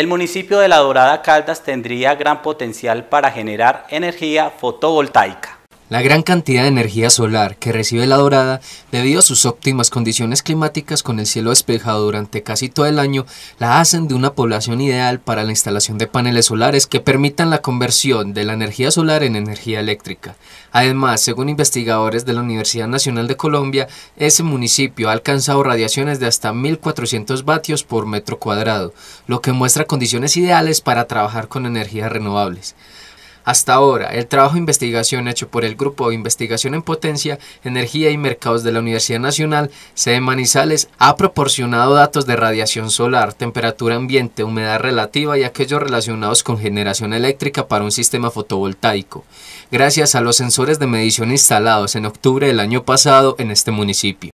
El municipio de La Dorada Caldas tendría gran potencial para generar energía fotovoltaica. La gran cantidad de energía solar que recibe la dorada, debido a sus óptimas condiciones climáticas con el cielo despejado durante casi todo el año, la hacen de una población ideal para la instalación de paneles solares que permitan la conversión de la energía solar en energía eléctrica. Además, según investigadores de la Universidad Nacional de Colombia, ese municipio ha alcanzado radiaciones de hasta 1400 vatios por metro cuadrado, lo que muestra condiciones ideales para trabajar con energías renovables. Hasta ahora, el trabajo de investigación hecho por el Grupo de Investigación en Potencia, Energía y Mercados de la Universidad Nacional, sede Manizales, ha proporcionado datos de radiación solar, temperatura ambiente, humedad relativa y aquellos relacionados con generación eléctrica para un sistema fotovoltaico, gracias a los sensores de medición instalados en octubre del año pasado en este municipio.